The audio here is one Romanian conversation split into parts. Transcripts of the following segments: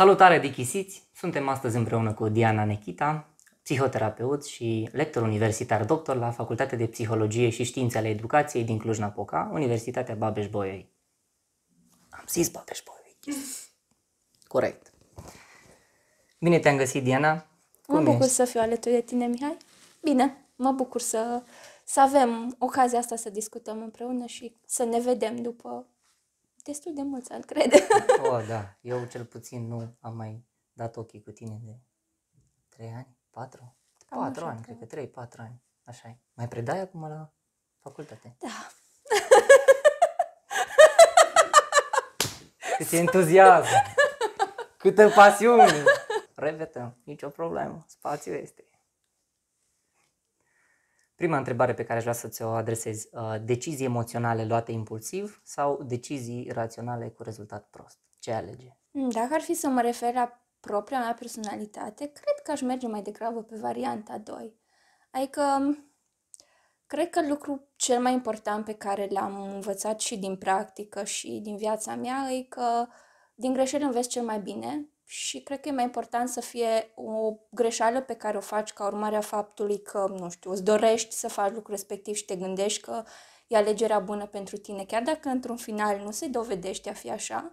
Salutare dichisiți! Suntem astăzi împreună cu Diana Nechita, psihoterapeut și lector universitar doctor la Facultatea de Psihologie și Științe ale Educației din Cluj-Napoca, Universitatea Babeș-Bolyai. Am zis Babeș-Bolyai. Corect. Bine te-am găsit, Diana. Cum mă bucur ești? să fiu alături de tine, Mihai. Bine, mă bucur să, să avem ocazia asta să discutăm împreună și să ne vedem după destul de mulți ani, cred. O, da. Eu cel puțin nu am mai dat ochii cu tine de 3 ani, 4? 4 ani, da. cred că 3-4 ani. Așa e. Mai predai acum la facultate? Da. Cât entuziasm! Câtă pasiune! Repetăm, nicio problemă, spațiu este. Prima întrebare pe care aș vrea să ți-o adresez, uh, decizii emoționale luate impulsiv sau decizii raționale cu rezultat prost? Ce alege? Hmm, dacă ar fi să mă refer la propria mea personalitate, cred că aș merge mai degrabă pe varianta 2. Adică, cred că lucru cel mai important pe care l-am învățat și din practică și din viața mea e că din greșeli înveți cel mai bine și cred că e mai important să fie o greșeală pe care o faci ca urmare a faptului că, nu știu, îți dorești să faci lucrul respectiv și te gândești că e alegerea bună pentru tine, chiar dacă într-un final nu se dovedește a fi așa,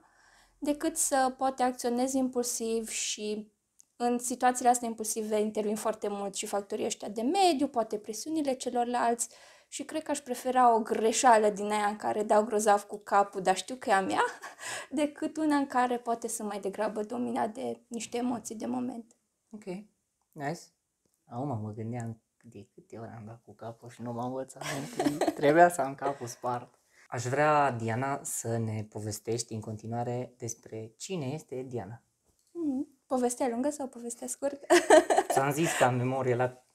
decât să poate acționezi impulsiv și în situațiile astea impulsive intervin foarte mult și factorii ăștia de mediu, poate presiunile celorlalți, uh, și cred că aș prefera o greșeală din aia în care dau grozav cu capul, dar știu că e a mea, decât una în care poate să mai degrabă domina de niște emoții de moment. Ok, nice. Acum mă gândeam de câte ori am dat cu capul și nu m-am învățat. Trebuia să am capul spart. Aș vrea, Diana, să ne povestești în continuare despre cine este Diana. Mm-hmm. Povestea lungă sau povestea scurtă? Ți-am zis că am memorie la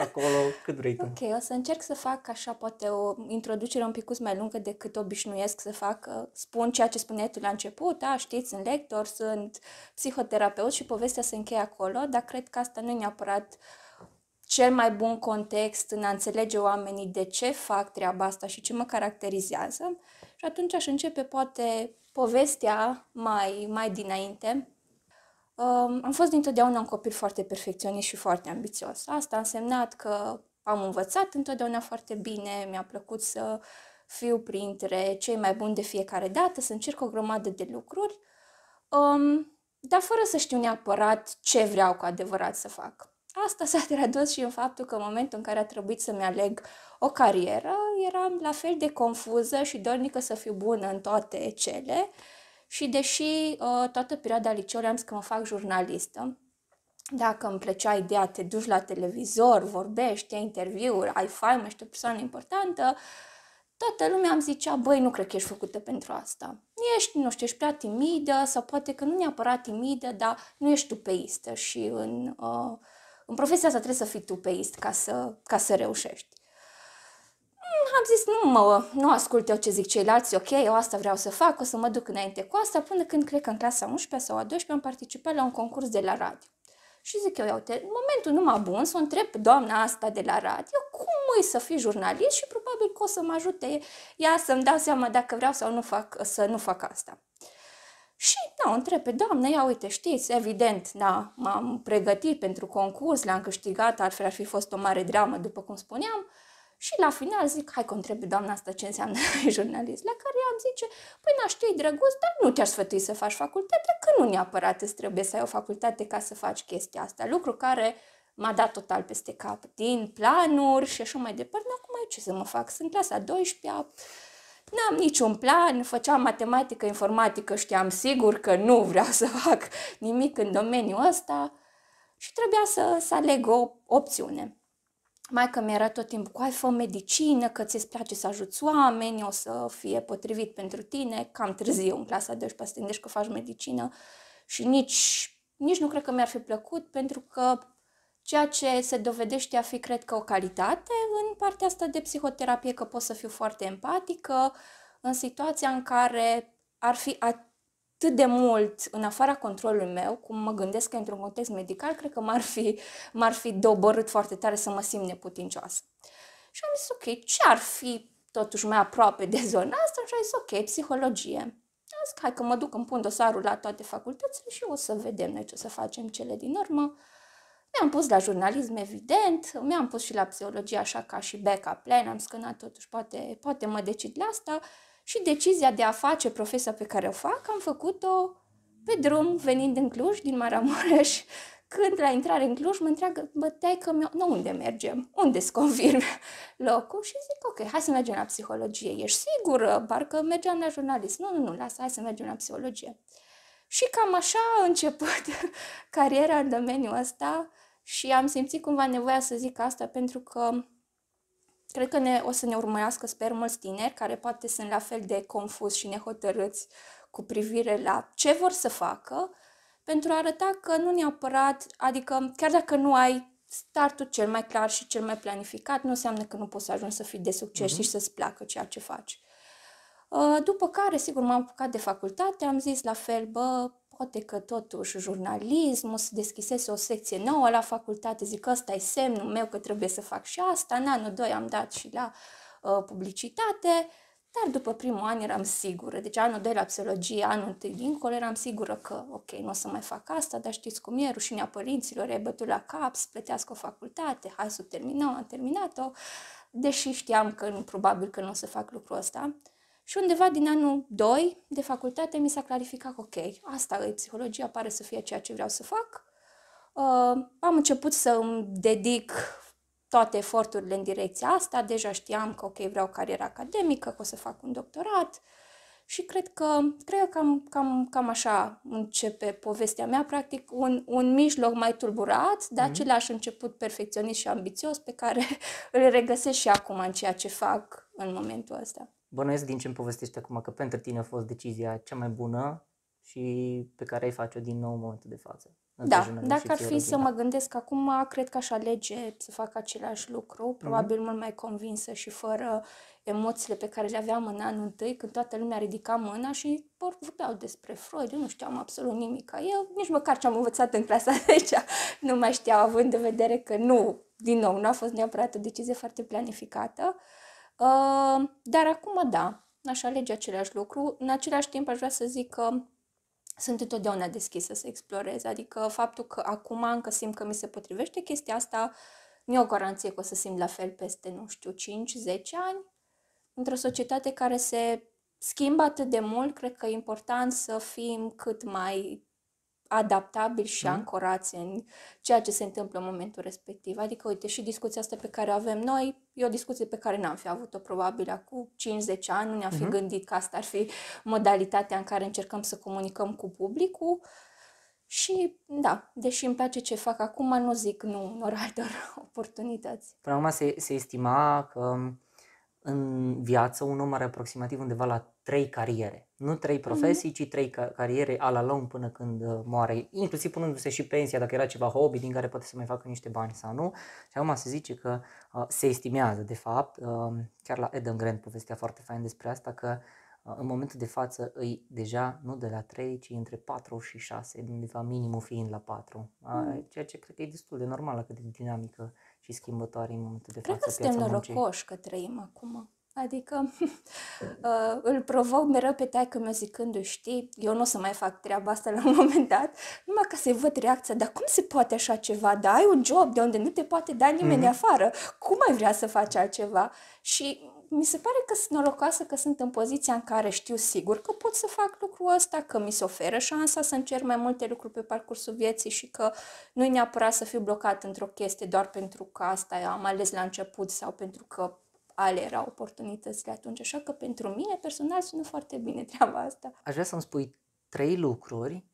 acolo, cât vrei tu. Ok, o să încerc să fac așa poate o introducere un pic mai lungă decât obișnuiesc să fac. Spun ceea ce spuneai tu la început, da, știți, sunt lector, sunt psihoterapeut și povestea se încheie acolo, dar cred că asta nu e neapărat cel mai bun context în a înțelege oamenii de ce fac treaba asta și ce mă caracterizează. Și atunci aș începe poate povestea mai, mai dinainte, Um, am fost dintotdeauna un copil foarte perfecționist și foarte ambițios. Asta a însemnat că am învățat întotdeauna foarte bine, mi-a plăcut să fiu printre cei mai buni de fiecare dată, să încerc o grămadă de lucruri, um, dar fără să știu neapărat ce vreau cu adevărat să fac. Asta s-a tradus și în faptul că în momentul în care a trebuit să-mi aleg o carieră, eram la fel de confuză și dornică să fiu bună în toate cele, uh, și deși uh, toată perioada liceului am zis că mă fac jurnalistă, dacă îmi plăcea ideea, te duci la televizor, vorbești, ai interviuri, ai faimă, ești o persoană importantă, toată lumea îmi zicea, băi, nu cred că ești făcută pentru asta. Ești, nu știu, ești prea timidă sau poate că nu neapărat timidă, dar nu ești tupeistă și în, uh, în profesia asta trebuie să fii tupeist ca să, ca să reușești am zis, nu, mă, nu ascult eu ce zic ceilalți, ok, eu asta vreau să fac, o să mă duc înainte cu asta, până când cred că în clasa 11 sau a 12 am participat la un concurs de la radio. Și zic eu, uite, în momentul numai bun să o întreb doamna asta de la radio cum e să fii jurnalist și probabil că o să mă ajute ea să-mi dau seama dacă vreau sau nu fac, să nu fac asta. Și, da, o întreb pe doamnă, ia uite, știți, evident, da, m-am pregătit pentru concurs, l-am câștigat, altfel ar fi fost o mare dramă, după cum spuneam, uh, și la final zic, hai că întreb doamna asta ce înseamnă jurnalist, la care ea îmi zice, păi n-aș știi, drăguț, dar nu te-aș sfătui să faci facultate, că nu neapărat îți trebuie să ai o facultate ca să faci chestia asta. Lucru care m-a dat total peste cap, din planuri și așa mai departe. Acum eu ce să mă fac? Sunt clasa 12-a, n-am niciun plan, făceam matematică, informatică, știam sigur că nu vreau să fac nimic în domeniul ăsta și trebuia să, să aleg o opțiune că mi era tot timpul, ai fă medicină, că ți-ți place să ajuți oameni, o să fie potrivit pentru tine, cam târziu, în clasa 12, să gândești că faci medicină și nici, nici nu cred că mi-ar fi plăcut, pentru că ceea ce se dovedește a fi, cred că, o calitate în partea asta de psihoterapie, că pot să fiu foarte empatică, în situația în care ar fi atât atât de mult în afara controlului meu, cum mă gândesc că într-un context medical, cred că m-ar fi, m-ar fi doborât foarte tare să mă simt neputincioasă. Și am zis, ok, ce ar fi totuși mai aproape de zona asta? Și am zis, ok, psihologie. Am zis, hai că mă duc, îmi pun dosarul la toate facultățile și o să vedem noi ce o să facem cele din urmă. Mi-am pus la jurnalism, evident, mi-am pus și la psihologie, așa ca și backup plan, am scânat totuși, poate, poate mă decid la asta și decizia de a face profesia pe care o fac, am făcut-o pe drum, venind din Cluj, din Maramureș, când la intrare în Cluj mă întreagă, bă, că mi nu unde mergem, unde îți confirm locul și zic, ok, hai să mergem la psihologie, ești sigură, parcă mergeam la jurnalist, nu, nu, nu, lasă, hai să mergem la psihologie. Și cam așa a început cariera în domeniul ăsta și am simțit cumva nevoia să zic asta pentru că Cred că ne, o să ne urmărească, sper, mulți tineri care poate sunt la fel de confuz și nehotărâți cu privire la ce vor să facă, pentru a arăta că nu neapărat, adică chiar dacă nu ai startul cel mai clar și cel mai planificat, nu înseamnă că nu poți să ajungi să fii de succes uh-huh. și mhm. să-ți placă ceea ce faci. Uh, după care, sigur, m-am apucat de facultate, am zis la fel, bă, poate că totuși jurnalismul să deschisese o secție nouă la facultate, zic ăsta e semnul meu că trebuie să fac și asta, în anul 2 am dat și la uh, publicitate, dar după primul an eram sigură, deci anul 2 la psihologie, anul 1 dincolo, eram sigură că ok, nu o să mai fac asta, dar știți cum e, rușinea părinților, e bătut la cap, să plătească o facultate, hai să o terminăm, am terminat-o, deși știam că probabil că nu o să fac lucrul ăsta. Uh, și undeva din anul 2 de facultate mi s-a clarificat că, ok, asta e psihologia, pare să fie ceea ce vreau să fac. Uh, am început să îmi dedic toate eforturile în direcția asta, deja știam că, ok, vreau cariera academică, că o să fac un doctorat și cred că, cred că cam, cam, cam așa începe povestea mea, practic un, un mijloc mai tulburat, dar mm-hmm. același început perfecționist și ambițios pe care îl regăsesc și acum în ceea ce fac în momentul ăsta bănuiesc din ce îmi povestești acum că pentru tine a fost decizia cea mai bună și pe care ai face-o din nou în momentul de față. Da, dacă ar fi să mă gândesc acum, cred că aș alege să fac același lucru, mhm. probabil mm-hmm. mult mai convinsă și fără emoțiile pe care le aveam în anul întâi, când toată lumea ridica mâna și vorbeau despre Freud, eu nu știam absolut nimic. Eu nici măcar ce am învățat în clasa 10 nu mai știau, având în vedere că nu, din nou, nu a fost neapărat o decizie foarte planificată. Uh, dar acum da, aș alege același lucru. În același timp aș vrea să zic că sunt întotdeauna deschisă să explorez. Adică faptul că acum încă simt că mi se potrivește chestia asta, nu e o garanție că o să simt la fel peste, nu știu, 5-10 ani. Într-o societate care se schimbă atât de mult, cred că e important să fim cât mai adaptabili și mhm. ancorați în ceea ce se întâmplă în momentul respectiv. Adică, uite, și discuția asta pe care o avem noi e o discuție pe care n-am fi avut-o probabil acum 5-10 ani, nu ne-am fi mhm. gândit că asta ar fi modalitatea în care încercăm să comunicăm cu publicul. Și da, deși îmi place ce fac acum, nu zic nu unor altor oportunități. Până acum se, se estima că în viață un om are aproximativ undeva la trei cariere. Nu trei profesii, ci trei cariere a la lung până când uh, moare, inclusiv punându-se și pensia, dacă era ceva hobby din care poate să mai facă niște bani sau nu. Și acum se zice că uh, se estimează, de fapt, uh, chiar la Eden Grant povestea foarte fain despre asta, că uh, în momentul de față îi deja nu de la 3, ci între 4 și 6, undeva minimul fiind la 4, mm. ceea ce cred că e destul de normal cât de dinamică și schimbătoare în momentul de față. Cred că suntem norocoși că trăim acum Adică uh, îl provoc mereu pe taică meu zicându-i, știi, eu nu o să mai fac treaba asta la un moment dat, numai ca să-i văd reacția, dar cum se poate așa ceva? Da, ai un job de unde nu te poate da nimeni mm-hmm. de afară. Cum ai vrea să faci altceva? Și mi se pare că sunt norocoasă că sunt în poziția în care știu sigur că pot să fac lucrul ăsta, că mi se oferă șansa să încerc mai multe lucruri pe parcursul vieții și că nu i neapărat să fiu blocat într-o chestie doar pentru că asta am ales la început sau pentru că ale erau oportunitățile atunci. Așa că pentru mine personal sună foarte bine treaba asta. Aș vrea să-mi spui trei lucruri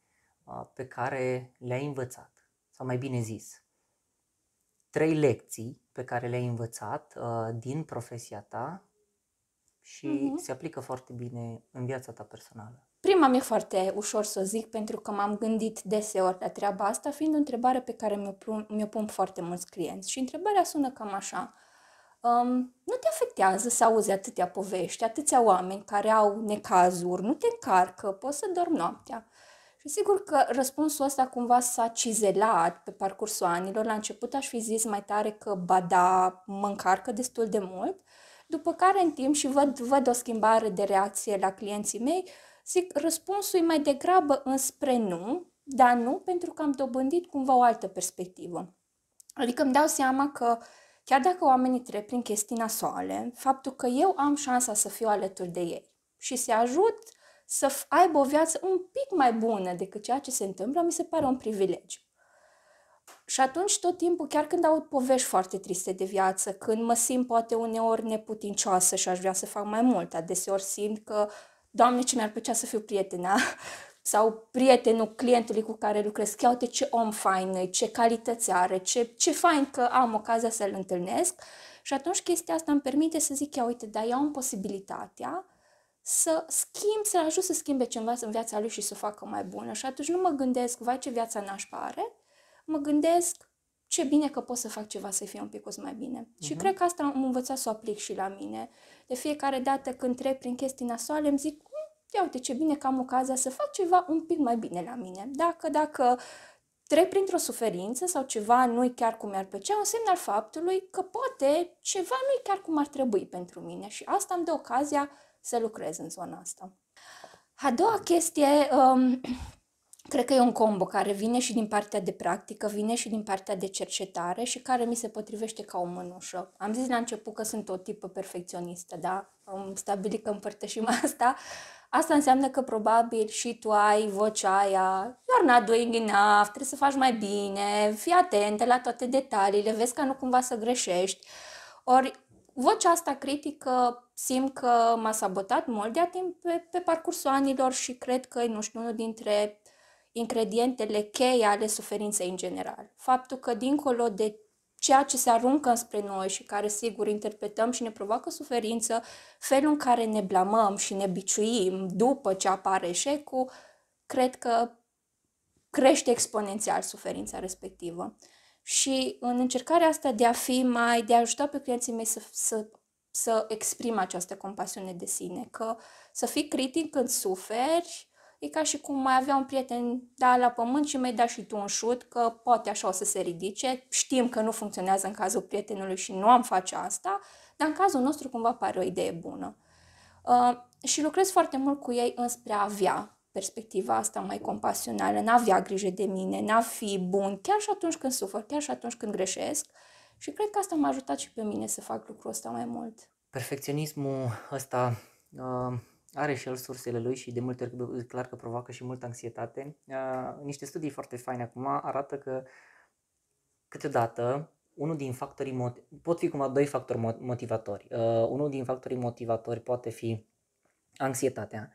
uh, pe care le-ai învățat, sau mai bine zis, trei lecții pe care le-ai învățat uh, din profesia ta și mm-hmm. se aplică foarte bine în viața ta personală. Prima mi-e foarte ușor să o zic pentru că m-am gândit deseori la treaba asta, fiind o întrebare pe care mi-o pun, mi-o pun foarte mulți clienți. Și întrebarea sună cam așa um, nu te afectează să auzi atâtea povești, atâția oameni care au necazuri, nu te încarcă, poți să dormi noaptea. Și sigur că răspunsul ăsta cumva s-a cizelat pe parcursul anilor. La început aș fi zis mai tare că, ba da, mă încarcă destul de mult, după care în timp și văd, văd o schimbare de reacție la clienții mei, zic, răspunsul e mai degrabă înspre nu, dar nu pentru că am dobândit cumva o altă perspectivă. Adică îmi dau seama că uh, Chiar dacă oamenii trec prin chestii nasoale, faptul că eu am șansa să fiu alături de ei și să ajut să aibă o viață un pic mai bună decât ceea ce se întâmplă, mi se pare un privilegiu. Și atunci tot timpul, chiar când aud povești foarte triste de viață, când mă simt poate uneori neputincioasă și aș vrea să fac mai mult, adeseori simt că, Doamne, ce mi-ar plăcea să fiu prietena sau prietenul clientului cu care lucrez, chiar uite ce om fain e, ce calități are, ce, ce fain că am ocazia să-l întâlnesc. Și atunci chestia asta îmi permite să zic, ia uite, dar eu am posibilitatea să schimb, să-l ajut să schimbe ceva în viața lui și să o facă mai bună. Și atunci nu mă gândesc, vai ce viața nașpa are, mă gândesc, ce bine că pot să fac ceva să fie un pic mai bine. Uh-huh. Și mhm. cred că asta am învățat să o aplic și la mine. De fiecare dată când trec prin chestii nasoale, îmi zic, ia uite ce bine că am ocazia să fac ceva un pic mai bine la mine. Dacă, dacă trec printr-o suferință sau ceva nu-i chiar cum mi-ar plăcea, un semn al faptului că poate ceva nu-i chiar cum ar trebui pentru mine și asta am de ocazia să lucrez în zona asta. A doua chestie, um, cred că e un combo care vine și din partea de practică, vine și din partea de cercetare și care mi se potrivește ca o mânușă. Am zis la început că sunt o tipă perfecționistă, da? Am stabilit că împărtășim asta. Asta înseamnă că probabil și tu ai vocea aia, you're not doing enough, trebuie să faci mai bine, fii atentă la toate detaliile, vezi ca nu cumva să greșești. Ori vocea asta critică simt că m-a sabotat mult de timp pe, pe parcursul anilor și cred că, nu știu, unul dintre ingredientele cheie ale suferinței în general. Faptul că dincolo de ceea ce se aruncă spre noi și care, sigur, interpretăm și ne provoacă suferință, felul în care ne blamăm și ne biciuim după ce apare eșecul, cred că crește exponențial suferința respectivă. Și în încercarea asta de a fi mai, de a ajuta pe clienții mei să, să, să exprime această compasiune de sine, că să fii critic când suferi, E ca și cum mai avea un prieten da la pământ și mi-ai dat și tu un șut, că poate așa o să se ridice. Știm că nu funcționează în cazul prietenului și nu am face asta, dar în cazul nostru cumva pare o idee bună. Uh, și lucrez foarte mult cu ei înspre a avea perspectiva asta mai compasională, n avea grijă de mine, n-a fi bun, chiar și atunci când sufăr, chiar și atunci când greșesc. Și cred că asta m-a ajutat și pe mine să fac lucrul ăsta mai mult. Perfecționismul ăsta uh are și el sursele lui și de multe ori clar că provoacă și multă anxietate. Uh, niște studii foarte faine acum arată că câteodată unul din factorii, pot fi cumva doi factori motivatori. Uh, unul din factorii motivatori poate fi anxietatea,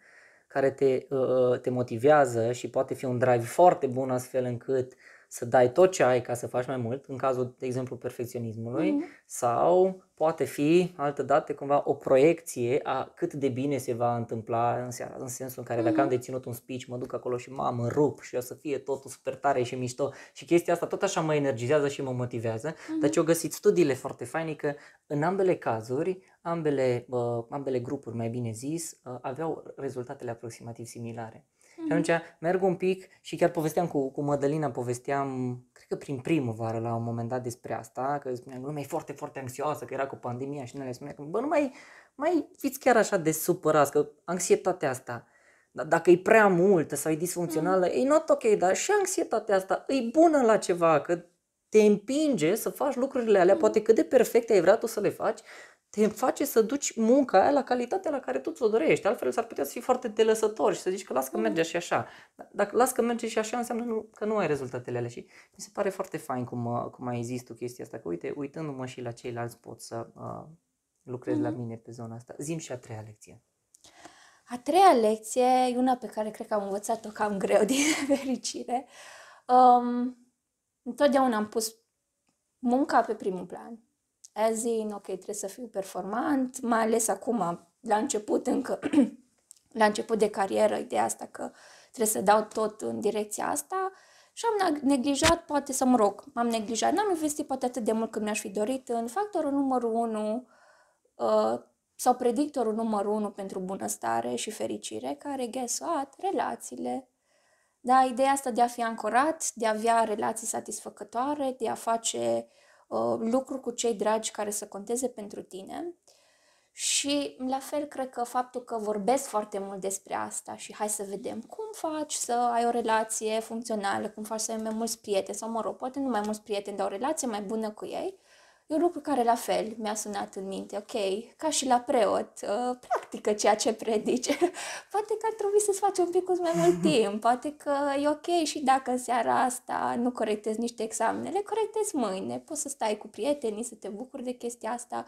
care te, uh, te motivează și poate fi un drive foarte bun astfel încât uh, să dai tot ce ai ca să faci mai mult, în cazul, de exemplu, perfecționismului, mm-hmm. sau poate fi, altă dată, cumva o proiecție a cât de bine se va întâmpla în seara, în sensul în care mm-hmm. dacă am mhm. deținut un speech, mă duc acolo și mamă, rup și o să fie totul super tare și mișto și chestia asta tot așa mă energizează și mă motivează, mm-hmm. dar ce au găsit studiile foarte faine că în ambele cazuri, ambele, uh, ambele grupuri, mai bine zis, uh, aveau rezultatele aproximativ similare. Mm-hmm. Și atunci merg un pic și chiar povesteam cu, cu Mădălina, povesteam, cred că prin primăvară la un moment dat despre asta, că spuneam că lumea e foarte, foarte anxioasă, că era cu pandemia și noi le spuneam că, bă, nu mai, mai fiți chiar așa de supărați, că anxietatea asta, da, dacă e prea multă sau e disfuncțională, mm. e not ok, dar și anxietatea asta e bună la ceva, că te împinge să faci lucrurile alea, mm. poate cât de perfecte ai vrea tu să le faci, te face să duci munca aia la calitatea la care tu ți-o dorești. Altfel s-ar putea să fii foarte delăsător și să zici că las că mm. merge și așa. Dacă las că merge și așa înseamnă că nu ai rezultatele alea și mi se pare foarte fain cum, uh, cum ai zis tu chestia asta, că uite, uitându-mă și la ceilalți pot să uh, lucrez mm-hmm. la mine pe zona asta. Zim și a treia lecție. A treia lecție e una pe care cred că am învățat-o cam greu din fericire. Um, întotdeauna am pus munca pe primul plan as in, ok, trebuie să fiu performant, mai ales acum, la început încă, la început de carieră, ideea asta că trebuie să dau tot în direcția asta și am neglijat, poate să mă rog, m-am neglijat, n-am investit poate atât de mult cât mi-aș fi dorit în factorul numărul 1 uh, sau predictorul numărul 1 pentru bunăstare și fericire, care, guess what, relațiile. Da, ideea asta de a fi ancorat, de a avea relații satisfăcătoare, de a face uh, Uh, lucru cu cei dragi care să conteze pentru tine. Și la fel cred că faptul că vorbesc foarte mult despre asta și hai să vedem cum faci să ai o relație funcțională, cum faci să ai mai mulți prieteni sau mă rog, poate nu mai mulți prieteni, dar o relație mai bună cu ei, E un lucru care la fel mi-a sunat în minte, ok, ca și la preot, uh, practică ceea ce predice. poate că ar trebui să-ți faci un pic cu mai mult timp, poate că e ok și dacă în seara asta nu corectezi niște examene, le corectezi mâine, poți să stai cu prietenii, să te bucuri de chestia asta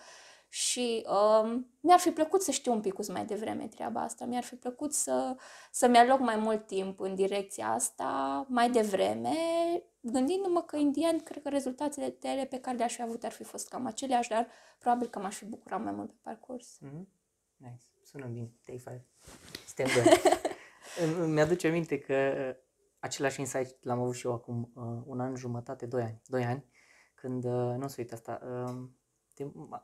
și um, mi-ar fi plăcut să știu un pic mai devreme treaba asta, mi-ar fi plăcut să, să-mi aloc mai mult timp în direcția asta mai devreme gândindu-mă că indian, cred că rezultatele tale pe care le-aș fi avut ar fi fost cam aceleași, dar probabil că m-aș fi bucurat mai mult pe parcurs. Mm-hmm. Nice. Sună bine. Take five. Step Mi-aduce aminte că uh, același insight l-am avut și eu acum uh, un an jumătate, doi ani, doi ani când, uh, nu o să uit asta, uh, te,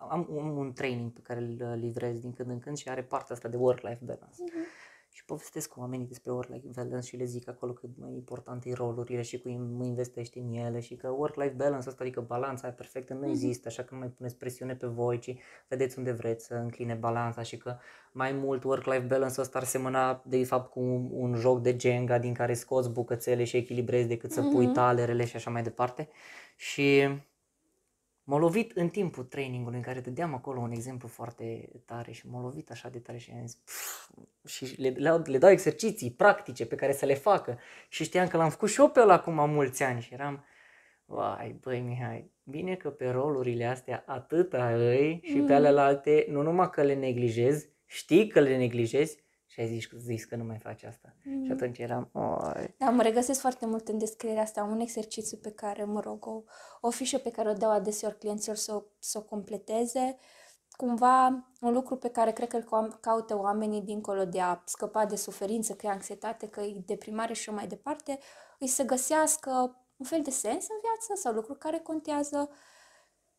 am, am un training pe care îl uh, livrez din când în când și are partea asta de work-life balance. Mm-hmm și povestesc cu oamenii despre work-life balance și le zic acolo cât mai importante e rolurile și cum investești în ele și că work-life balance asta, adică balanța perfectă nu mhm. există, așa că nu mai puneți presiune pe voi, ci vedeți unde vreți să încline balanța și că mai mult work-life balance ăsta ar semăna de fapt cu un, un joc de Jenga din care scoți bucățele și echilibrezi decât să pui mhm. talerele și așa mai departe. Și m-a lovit în timpul trainingului în care dădeam acolo un exemplu foarte tare și m-a lovit așa de tare și am zis, pf, și le, le, le dau exerciții practice pe care să le facă și știam că l-am făcut și eu pe ăla acum mulți ani și eram, vai băi Mihai, bine că pe rolurile astea atâta îi și pe mm. ale nu numai că le neglijez știi că le neglijezi, și ai zis, zis că nu mai faci asta. Mm. Și mm-hmm. atunci eram... Oi. Da, mă regăsesc foarte mult în descrierea asta. Un exercițiu pe care, mă rog, o, o fișă pe care o dau adeseori clienților să o, să o completeze. Cumva un lucru pe care cred că îl caută oamenii dincolo de a scăpa de suferință, că e anxietate, că e deprimare și mai departe, îi să găsească un fel de sens în viață sau lucruri care contează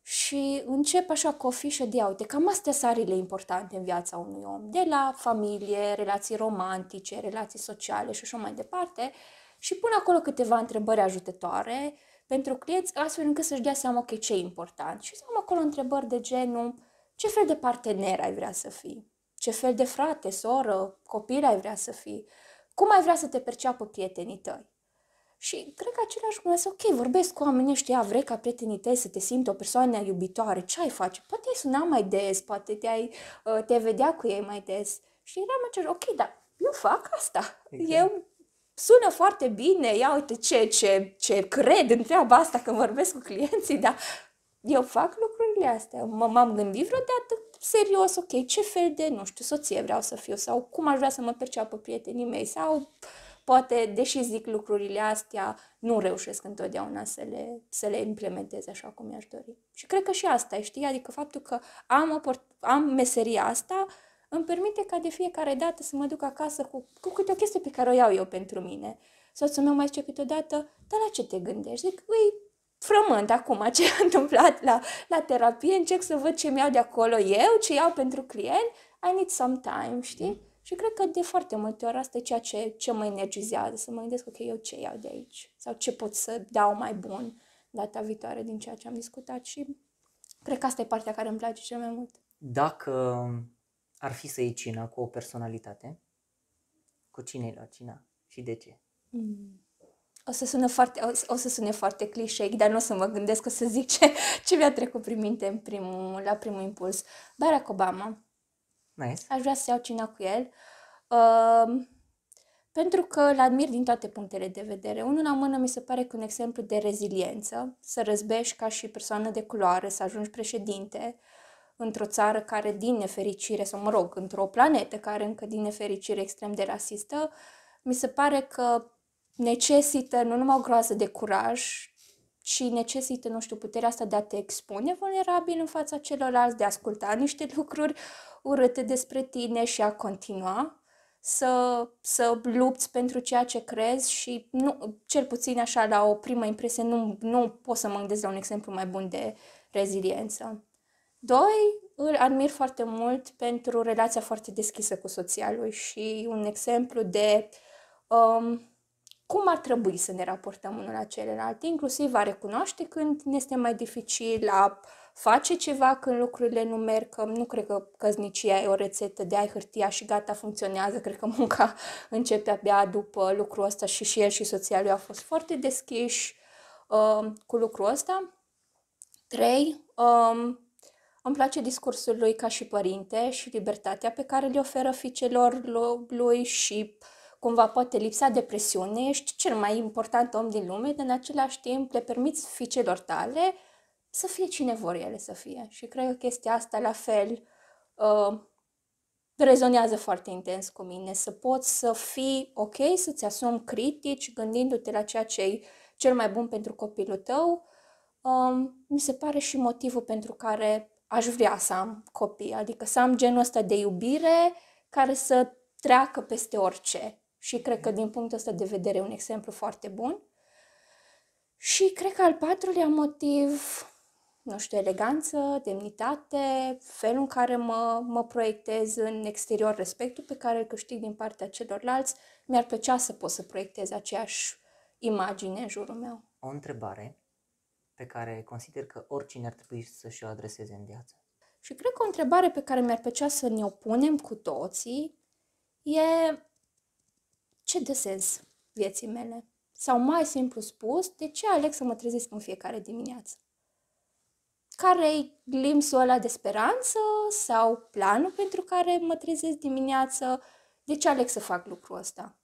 și încep așa cu o fișă de aute. Cam astea sarile importante în viața unui om, de la familie, relații romantice, relații sociale și așa mai departe. Și pun acolo câteva întrebări ajutătoare pentru clienți, astfel încât să-și dea seama, ok, ce e important. Și să am acolo întrebări de genul, ce fel de partener ai vrea să fii? Ce fel de frate, soră, copil ai vrea să fii? Cum ai vrea să te perceapă prietenii tăi? Și cred că același cum ok, vorbesc cu oamenii ăștia, vrei ca prietenii tăi să te simtă o persoană iubitoare, ce ai face? Poate ai suna mai des, poate te-ai, uh, te vedea cu ei mai des. Și eram același, ok, dar eu fac asta. Exact. Eu sună foarte bine, ia uite ce, ce, ce cred în treaba asta când vorbesc cu clienții, dar eu fac lucrurile astea. M- am gândit vreodată serios, ok, ce fel de, nu știu, soție vreau să fiu sau cum aș vrea să mă perceapă prietenii mei sau poate, deși zic lucrurile astea, nu reușesc întotdeauna să le, să le implementez așa cum mi-aș dori. Și cred că și asta știi? Adică faptul că am, oport- am meseria asta îmi permite ca de fiecare dată să mă duc acasă cu, cu câte o chestie pe care o iau eu pentru mine. Soțul meu mai zice câteodată, dar la ce te gândești? Zic, ui, frământ acum ce a întâmplat la, la terapie, încerc să văd ce mi-au de acolo eu, ce iau pentru client, I need some time, știi? Și cred că de foarte multe ori asta e ceea ce, ce mă energizează, să mă gândesc, ok, eu ce iau de aici? Sau ce pot să dau mai bun data viitoare din ceea ce am discutat și cred că asta e partea care îmi place cel mai mult. Dacă ar fi să iei cina cu o personalitate, cu cine e la cina și de ce? Mm. O să, sună foarte, o, să sune foarte clișeic, dar nu o să mă gândesc, o să zic ce, ce mi-a trecut prin minte în primul, la primul impuls. Barack Obama, Nice. Aș vrea să iau cina cu el. Uh, pentru că îl admir din toate punctele de vedere. Unul la mână mi se pare că un exemplu de reziliență, să răzbești ca și persoană de culoare, să ajungi președinte într-o țară care, din nefericire, sau mă rog, într-o planetă care încă, din nefericire, extrem de rasistă, mi se pare că necesită nu numai o groază de curaj, ci necesită, nu știu, puterea asta de a te expune vulnerabil în fața celorlalți, de a asculta niște lucruri, urâte despre tine și a continua să, să lupți pentru ceea ce crezi și nu, cel puțin așa la o primă impresie nu, nu pot să mă gândesc la un exemplu mai bun de reziliență. Doi, îl admir foarte mult pentru relația foarte deschisă cu soția lui și un exemplu de um, cum ar trebui să ne raportăm unul la celălalt, inclusiv a recunoaște când ne este mai dificil, a uh, face ceva când lucrurile nu merg, că nu cred că căznicia e o rețetă de ai hârtia și gata, funcționează, cred că munca începe abia după lucrul ăsta și și el și soția lui au fost foarte deschiși uh, cu lucrul ăsta. 3. Um, îmi place discursul lui ca și părinte și libertatea pe care le oferă fiicelor lui și cumva poate lipsa de presiune. Ești cel mai important om din lume, dar în același timp le permiți fiicelor tale uh, să fie cine vor ele să fie. Și cred că chestia asta, la fel, uh, rezonează foarte intens cu mine. Să poți să fii ok, să-ți asumi critici, gândindu-te la ceea ce e cel mai bun pentru copilul tău, um, mi se pare și motivul pentru care aș vrea să am copii. Adică să am genul ăsta de iubire care să treacă peste orice. Și cred că mhm. din punctul ăsta de vedere e un exemplu foarte bun. Și cred că al patrulea motiv nu știu, eleganță, demnitate, felul în care mă, mă proiectez în exterior, respectul pe care îl câștig din partea celorlalți, mi-ar plăcea să pot să proiectez aceeași imagine în jurul meu. O întrebare pe care consider că oricine ar trebui să și-o adreseze în viață. Și cred că o întrebare pe care mi-ar plăcea să ne opunem cu toții e ce de sens vieții mele? Sau mai simplu spus, de ce aleg să mă trezesc în fiecare dimineață? care-i glimpsul ăla de speranță sau planul pentru care mă trezesc dimineață, de ce aleg să fac lucrul ăsta.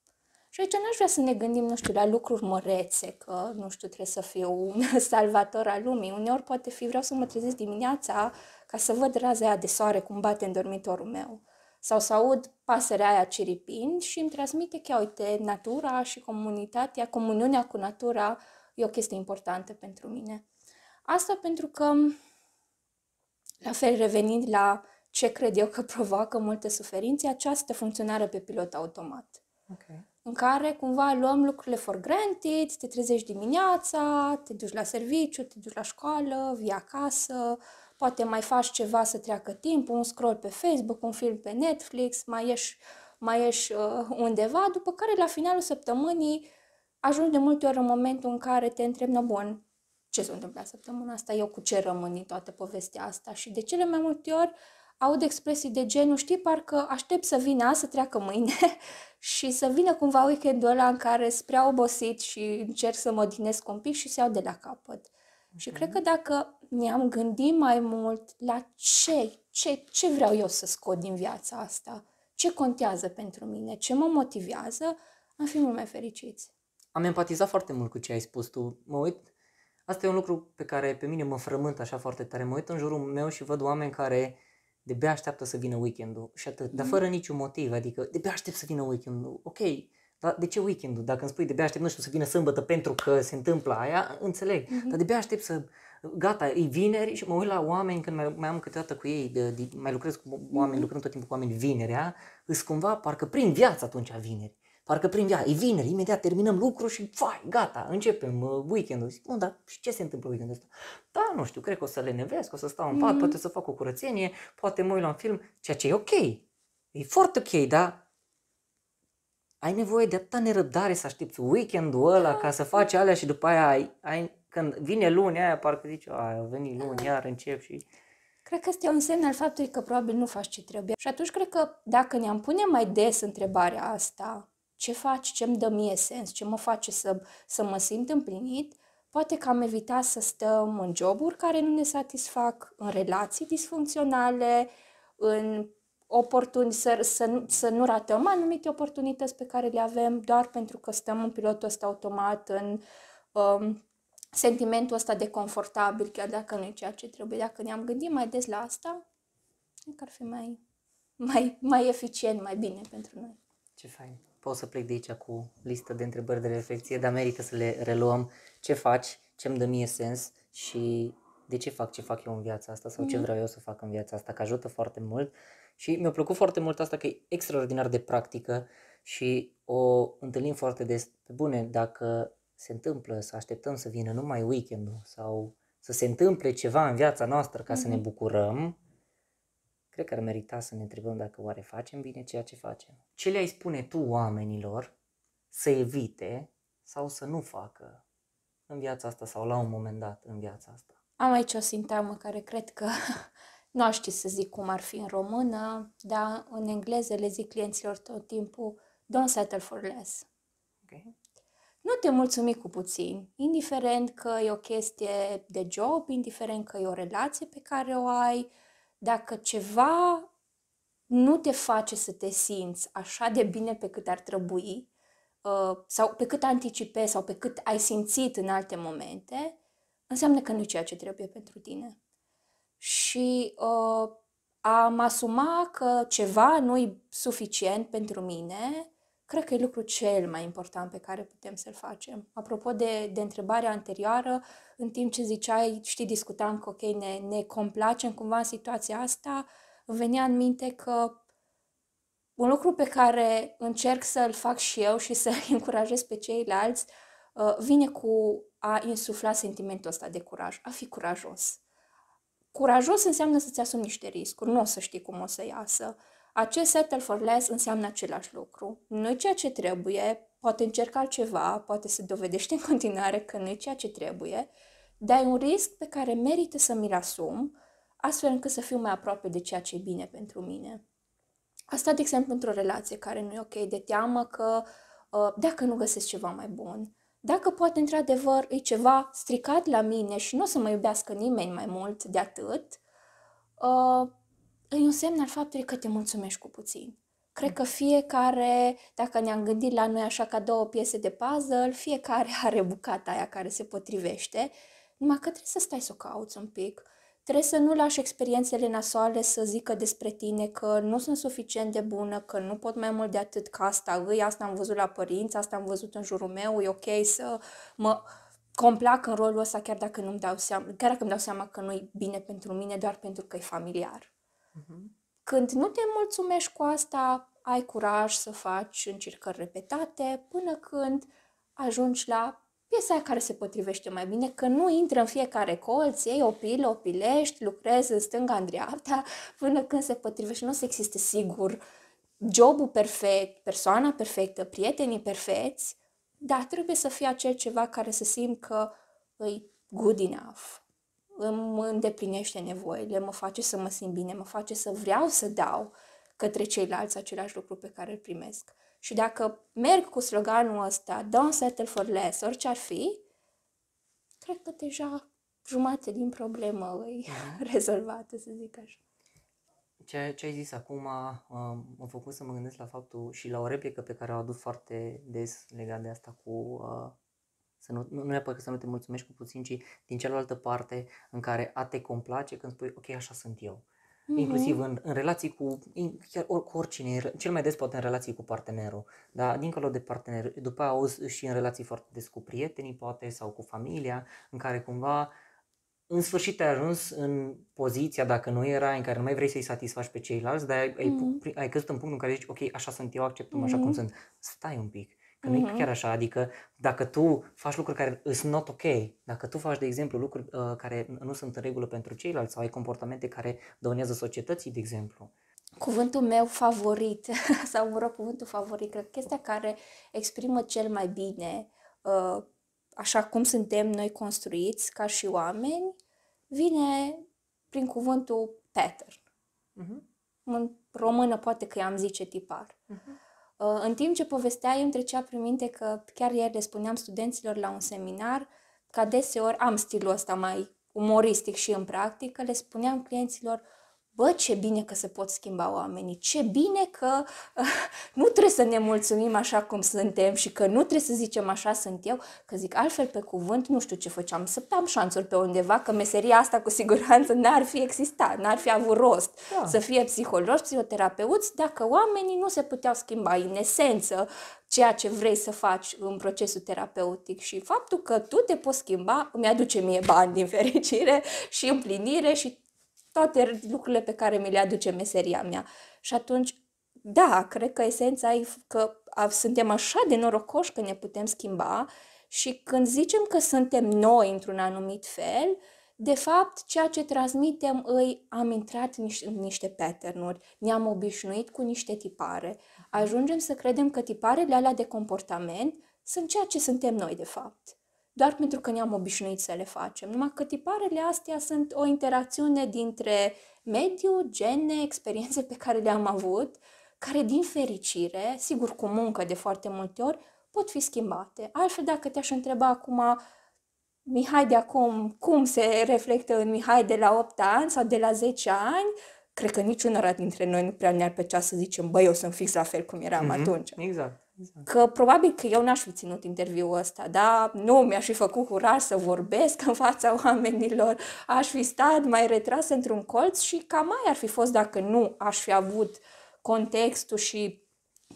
Și aici n-aș vrea să ne gândim, nu știu, la lucruri mărețe, că, nu știu, trebuie să fiu un salvator al lumii. Uneori poate fi, vreau să mă trezesc dimineața ca să văd raza aia de soare cum bate în dormitorul meu. Sau să aud pasărea aia ciripind și îmi transmite că, uite, natura și comunitatea, comuniunea cu natura e o chestie importantă pentru mine. Asta pentru că la fel, revenind la ce cred eu că provoacă multe suferințe, această funcționare pe pilot automat. Okay. În care cumva luăm lucrurile for granted, te trezești dimineața, te duci la serviciu, te duci la școală, vii acasă, poate mai faci ceva să treacă timpul, un scroll pe Facebook, un film pe Netflix, mai ieși, mai ieși uh, undeva, după care la finalul săptămânii ajungi de multe ori în momentul în care te întrebi, no bun, ce s-a întâmplat săptămâna asta, eu cu ce rămâni toată povestea asta și de cele mai multe ori aud expresii de genul, știi, parcă aștept să vină, să treacă mâine și să vină cumva weekendul ăla în care sunt prea obosit și încerc să mă odinesc un pic și să iau de la capăt. Mm-hmm. Și cred că dacă ne-am gândit mai mult la ce, ce, ce vreau eu să scot din viața asta, ce contează pentru mine, ce mă motivează, am fi mult mai fericiți. Am empatizat foarte mult cu ce ai spus tu. Mă uit Asta e un lucru pe care pe mine mă frământ așa foarte tare. Mă uit în jurul meu și văd oameni care de bea așteaptă să vină weekendul și atât, dar mhm. fără niciun motiv, adică de bea aștept să vină weekendul, ok, dar de ce weekendul? Dacă îmi spui de bea aștept, nu știu, să vină sâmbătă pentru că se întâmplă aia, înțeleg, uh-huh. dar de bea aștept să, gata, e vineri și mă uit la oameni când mai, mai am câteodată cu ei, de, de, mai lucrez cu oameni, uh-huh. lucrând tot timpul cu oameni vinerea, îți cumva, parcă prin viață atunci vineri. Parcă prin viață, e vineri, imediat terminăm lucrul și fai, gata, începem uh, weekendul. Zic, nu, dar și ce se întâmplă weekendul ăsta? Da, nu știu, cred că o să le nevesc, o să stau în pat, mm-hmm. poate să fac o curățenie, poate mă uit la un film, ceea ce e ok. E foarte ok, da? ai nevoie de atâta nerăbdare să aștepți weekendul ăla da. ca să faci alea și după aia ai, ai, când vine luni aia parcă zici, a, a venit luni, da. iar încep și... Cred că este un semn al faptului că probabil nu faci ce trebuie. Și atunci cred că dacă ne-am pune mai des întrebarea asta, ce faci, ce-mi dă mie sens, ce mă face să, să mă simt împlinit, poate că am evitat să stăm în joburi care nu ne satisfac, în relații disfuncționale, în oportun, să, să, să nu ratăm anumite oportunități pe care le avem doar pentru că stăm în pilotul ăsta automat, în um, sentimentul ăsta de confortabil, chiar dacă nu e ceea ce trebuie. Dacă ne-am gândit mai des la asta, cred că ar fi mai, mai, mai eficient, mai bine pentru noi. Ce fain! pot să plec de aici cu listă de întrebări de reflexie, dar merită să le reluăm. Ce faci? Ce-mi dă mie sens? Și de ce fac ce fac eu în viața asta sau mm-hmm. ce mhm. vreau eu să fac în viața asta, că ajută foarte mult. Și mi-a plăcut foarte mult asta că e extraordinar de practică și o întâlnim foarte des pe bune dacă se întâmplă să așteptăm să vină numai weekendul sau să se întâmple ceva în viața noastră ca mm-hmm. să ne mhm. bucurăm, Cred că ar merita să ne întrebăm dacă oare facem bine ceea ce facem. Ce le-ai spune tu oamenilor să evite sau să nu facă în viața asta sau la un moment dat în viața asta? Am aici o sintamă care cred că nu aș ști să zic cum ar fi în română, dar în engleză le zic clienților tot timpul don't settle for less. Okay. Nu te mulțumi cu puțin, indiferent că e o chestie de job, indiferent că e o relație pe care o ai, dacă ceva nu te face să te simți așa de bine pe cât ar trebui, uh, sau pe cât anticipezi sau pe cât ai simțit în alte momente, înseamnă că nu e ceea ce trebuie pentru tine. Și uh, am asumat că ceva nu e suficient pentru mine Cred că e lucru cel mai important pe care putem să-l facem. Apropo de, de întrebarea anterioară, în timp ce ziceai, știi, discutam că, ok, ne, ne complacem cumva în situația asta, îmi venea în minte că un lucru pe care încerc să-l fac și eu și să încurajez pe ceilalți uh, vine cu a insufla sentimentul ăsta de curaj, a fi curajos. Curajos înseamnă să-ți asumi niște riscuri, nu o să știi cum o să iasă. Uh, acest settle for less înseamnă același lucru. nu ceea ce trebuie, poate încerca altceva, poate se dovedește în continuare că nu e ceea ce trebuie, dar e un risc pe care merită să mi-l asum, astfel încât să fiu mai aproape de ceea ce e bine pentru mine. Asta, de exemplu, într-o relație care nu e ok, de teamă că uh, dacă nu găsesc ceva mai bun, dacă poate într-adevăr e ceva stricat la mine și nu o să mă iubească nimeni mai mult de atât, uh, e un semn al faptului că te mulțumești cu puțin. Cred că fiecare, dacă ne-am gândit la noi așa ca două piese de puzzle, fiecare are bucata aia care se potrivește, numai că trebuie să stai să o cauți un pic. Trebuie să nu lași experiențele nasoale să zică despre tine că nu sunt suficient de bună, că nu pot mai mult de atât ca asta îi, asta am văzut la părinți, asta am văzut în jurul meu, e ok să mă complac în rolul ăsta chiar dacă nu-mi dau seama, chiar dacă îmi dau seama că nu i bine pentru mine, doar pentru că e familiar. Mm-hmm. Când nu te mulțumești cu asta, ai curaj să faci încercări repetate până când ajungi la piesa care se potrivește mai bine, că nu intră în fiecare colț, ei o pilă, o pilești, lucrezi în stânga, în dreapta, până când se potrivește. Nu se existe sigur jobul perfect, persoana perfectă, prietenii perfecți, dar trebuie să fie acel ceva care să simt că îi păi, good enough îmi îndeplinește nevoile, mă face să mă simt bine, mă face să vreau să dau către ceilalți același lucru pe care îl primesc. Și dacă merg cu sloganul ăsta, don't settle for less, orice ar fi, cred că deja jumate din problemă e mhm. rezolvată, să zic așa. Ce, ce ai zis acum um, m-a făcut să mă gândesc la faptul și la o replică pe care o adus foarte des legat de asta cu uh, să nu, nu, nu neapărat că să nu te mulțumești cu puțin, ci din cealaltă parte în care a te complace când spui, ok, așa sunt eu. Mm-hmm. Inclusiv în, în relații cu, in, chiar or, cu oricine, cel mai des poate în relații cu partenerul, dar dincolo de partener, după aia auzi și în relații foarte des cu prietenii poate sau cu familia, în care cumva în sfârșit ai ajuns în poziția, dacă nu era, în care nu mai vrei să-i satisfaci pe ceilalți, dar ai, mm-hmm. ai, mhm. ai căzut în punctul în care zici, ok, așa sunt eu, acceptăm mm-hmm. așa cum mhm. sunt. Stai un pic. Că nu e mm-hmm. chiar așa, adică dacă tu faci lucruri care sunt not ok, dacă tu faci, de exemplu, lucruri uh, care nu sunt în regulă pentru ceilalți sau ai comportamente care dăunează societății, de exemplu. Cuvântul meu favorit, sau mă rog, cuvântul favorit, cred că chestia care exprimă cel mai bine uh, așa cum suntem noi construiți ca și oameni, vine prin cuvântul pattern. Uh-huh. În română poate că i-am zice tipar. Uh-huh. Uh, în timp ce povestea, eu îmi trecea prin minte că chiar ieri le spuneam studenților la un seminar că deseori am stilul ăsta mai umoristic și în practică, le spuneam clienților, Bă, ce bine că se pot schimba oamenii, ce bine că nu trebuie să ne mulțumim așa cum suntem și că nu trebuie să zicem așa sunt eu, că zic altfel pe cuvânt, nu știu ce făceam, peam șanțuri pe undeva, că meseria asta cu siguranță n-ar fi existat, n-ar fi avut rost da. să fie psiholog, psihoterapeuți, dacă oamenii nu se puteau schimba în esență ceea ce vrei să faci în procesul terapeutic și faptul că tu te poți schimba îmi aduce mie bani din fericire și împlinire și toate lucrurile pe care mi le aduce meseria mea. Și atunci, da, cred că esența e că suntem așa de norocoși că ne putem schimba și când zicem că suntem noi într-un anumit fel, de fapt, ceea ce transmitem îi am intrat în niște pattern-uri, ne-am obișnuit cu niște tipare. Ajungem să credem că tiparele alea de comportament sunt ceea ce suntem noi, de fapt doar pentru că ne-am obișnuit să le facem. Numai că tiparele astea sunt o interacțiune dintre mediu, gene, experiențe pe care le-am avut, care din fericire, sigur cu muncă de foarte multe ori, pot fi schimbate. Altfel, dacă te-aș întreba acum, Mihai de acum, cum se reflectă în Mihai de la 8 ani sau de la 10 ani, cred că niciunora dintre noi nu prea ne-ar plăcea să zicem, băi, eu sunt fix la fel cum eram mm-hmm, atunci. Exact. Exact. că probabil că eu n-aș fi ținut interviul ăsta, da? Nu mi-aș fi făcut curaj să vorbesc în fața oamenilor, aș fi stat mai retras într-un colț și cam mai ar fi fost dacă nu aș fi avut contextul și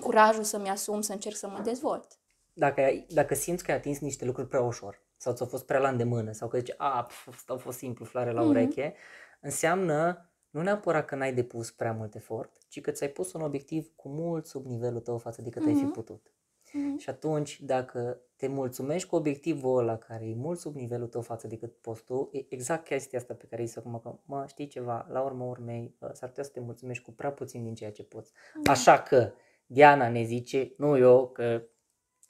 curajul să-mi asum, să încerc să mă dezvolt. Dacă, dacă simți că ai atins niște lucruri prea ușor sau ți-au fost prea la îndemână sau că zici, a, pf, a fost simplu, floare la mhm. ureche, mm-hmm. înseamnă nu neapărat că n-ai depus prea mult efort, ci că ți-ai pus un obiectiv cu mult sub nivelul tău față de cât mm-hmm. ai fi mhm. putut. Mm-hmm. Și atunci, dacă te mulțumești cu obiectivul ăla care e mult sub nivelul tău față de cât poți tu, e exact chestia asta pe care să acum că, mă, știi ceva, la urmă urmei, ă, s-ar putea să te mulțumești cu prea puțin din ceea ce poți. Mm-hmm. Așa că Diana ne zice, nu eu, că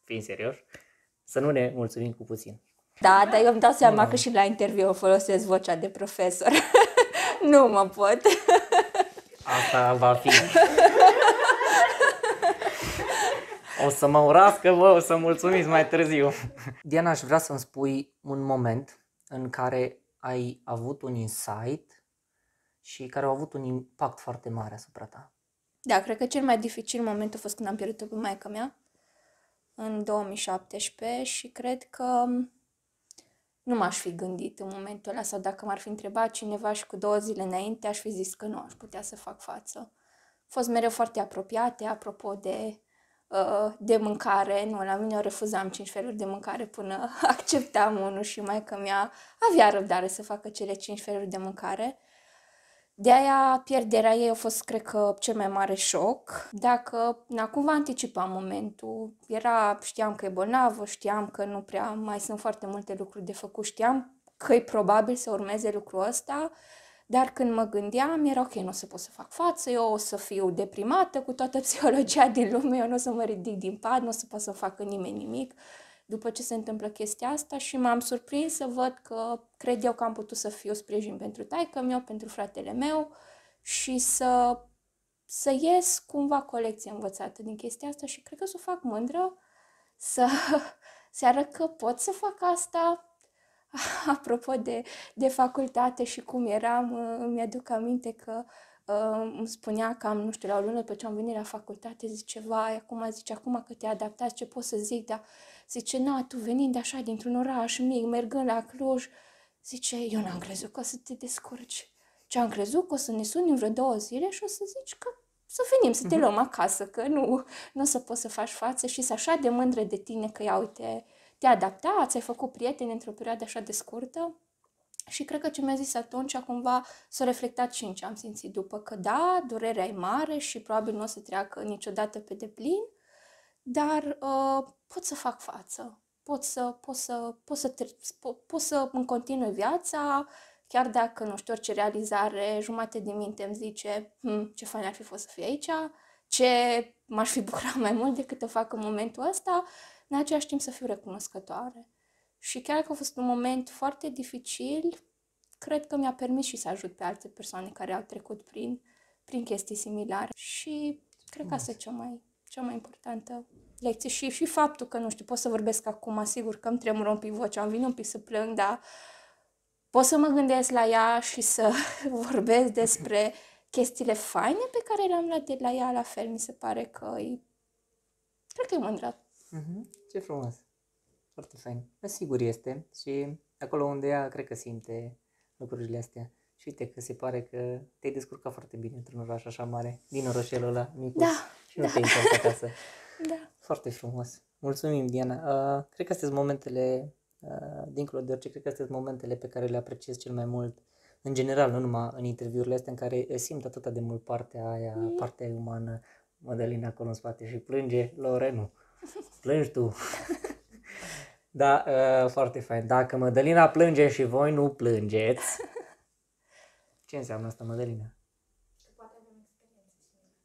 fiind serios, să nu ne mulțumim cu puțin. Da, dar eu îmi dau seama mm-hmm. că și la interviu folosesc vocea de profesor. Nu mă pot. Asta va fi. O să mă urască, vă, o să mulțumiți mai târziu. Diana, aș vrea să-mi spui un moment în care ai avut un insight și care au avut un impact foarte mare asupra ta. Da, cred că cel mai dificil moment a fost când am pierdut-o pe maica mea în 2017 și cred că nu m-aș fi gândit în momentul ăla sau dacă m-ar fi întrebat cineva și cu două zile înainte, aș fi zis că nu aș putea să fac față. A fost mereu foarte apropiate, apropo de, uh, de mâncare, nu, la mine o refuzam cinci feluri de mâncare până acceptam unul și mai că mi-a avea răbdare să facă cele cinci feluri de mâncare. De aia pierderea ei a fost, cred că, cel mai mare șoc. Dacă, na, cumva anticipam momentul, era, știam că e bolnavă, știam că nu prea mai sunt foarte multe lucruri de făcut, știam că e probabil să urmeze lucrul ăsta, dar când mă gândeam, era ok, nu o să pot să fac față, eu o să fiu deprimată cu toată psihologia din lume, eu nu o să mă ridic din pat, nu o să pot să facă nimeni nimic după ce se întâmplă chestia asta și m-am surprins să văd că cred eu că am putut să fiu sprijin pentru taică meu, pentru fratele meu și să, să ies cumva colecția învățată din chestia asta și cred că să o fac mândră, să, să arăt că pot să fac asta. Apropo de, de facultate și cum eram, îmi aduc aminte că ă, îmi spunea cam, nu știu, la o lună după ce am venit la facultate, zice, vai, acum zice, acum că te adaptați, ce pot să zic, dar Zice, na, tu venind așa dintr-un oraș mic, mergând la Cluj, zice, eu n-am crezut că o să te descurci. Ce am crezut că o să ne suni în vreo două zile și o să zici că să venim, să te mhm. luăm acasă, că nu, nu o să poți să faci față și să așa de mândră de tine că, ia uite, te adapta, adaptat, ți-ai făcut prieteni într-o perioadă așa de scurtă. Și cred că ce mi-a zis atunci, cumva s-a reflectat și în ce am simțit după, că da, durerea e mare și probabil nu o să treacă niciodată pe deplin, dar uh, pot să fac față, pot să, pot să, pot să, pot, să îmi continui viața, chiar dacă, nu știu, orice realizare, jumate din minte îmi zice hm, ce fain ar fi fost să fie aici, ce m-aș fi bucurat mai mult decât o fac în momentul ăsta, în același timp să fiu recunoscătoare. Și chiar că a fost un moment foarte dificil, cred că mi-a permis și să ajut pe alte persoane care au trecut prin, prin chestii similare. Și cred că asta e cea mai cea mai importantă lecție și, și faptul că, nu știu, pot să vorbesc acum, asigur că îmi tremur un pic vocea, am vin un pic să plâng, dar pot să mă gândesc la ea și să vorbesc despre chestiile faine pe care le-am luat de la ea, la fel, mi se pare că e... Cred că e mândră. Mhm. Ce frumos! Foarte fain. Sigur este și acolo unde ea cred că simte lucrurile astea. Și uite că se pare că te-ai descurcat foarte bine într-un oraș așa mare, din orășelul ăla micuț da, și nu da. te-ai întors da. acasă. da. Foarte frumos. Mulțumim, Diana. Uh, cred că astea sunt momentele, uh, dincolo de orice, cred că astea sunt momentele pe care le apreciez cel mai mult. În general, nu numai în interviurile astea în care simt atât de mult partea aia, mm. partea umană. Madalina acolo în spate și plânge, Lorenu. Plângi tu. da, uh, foarte fain. Dacă Madalina plânge și voi nu plângeți, ce înseamnă asta, Madalina? Că poate avem experiențe similare.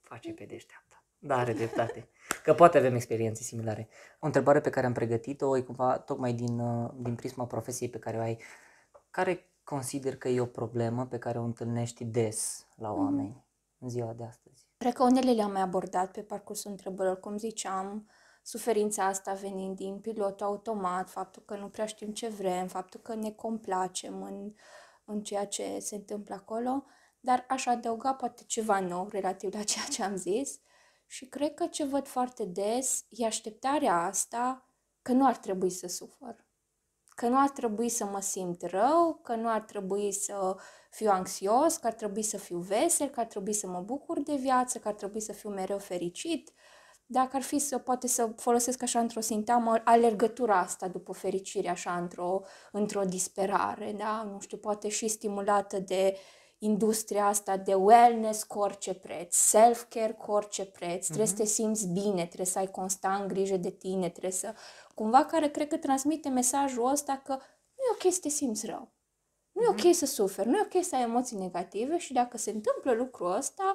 Face pe deșteaptă. Da, are dreptate. Că poate avem experiențe similare. O întrebare pe care am pregătit-o e cumva tocmai din, uh, din prisma profesiei pe care o ai. Care consider că e o problemă pe care o întâlnești des la mhm. oameni mm. în ziua de astăzi? Cred că unele le-am mai abordat pe parcursul întrebărilor. Cum ziceam, suferința asta venind din pilot automat, faptul că nu prea știm ce vrem, faptul că ne complacem în uh, în ceea ce se întâmplă acolo, dar aș adăuga poate ceva nou relativ la ceea ce am zis și cred că ce văd foarte des e așteptarea asta că nu ar trebui să sufăr, că nu ar trebui să mă simt rău, că nu ar trebui să fiu anxios, că ar trebui să fiu vesel, că ar trebui să mă bucur de viață, că ar trebui să fiu mereu fericit, uh, dacă ar fi să poate să folosesc așa într-o sintamă alergătura asta după fericire, așa într-o, într-o disperare, da? Nu știu, poate și stimulată de industria asta de wellness cu orice preț, self-care cu orice preț, mm-hmm. trebuie să te mhm. simți bine, trebuie să ai constant grijă de tine, trebuie să... Cumva care cred că transmite mesajul ăsta că nu e ok să te simți rău. Nu e mhm. ok să suferi, nu e ok să ai emoții negative și dacă se întâmplă lucrul ăsta,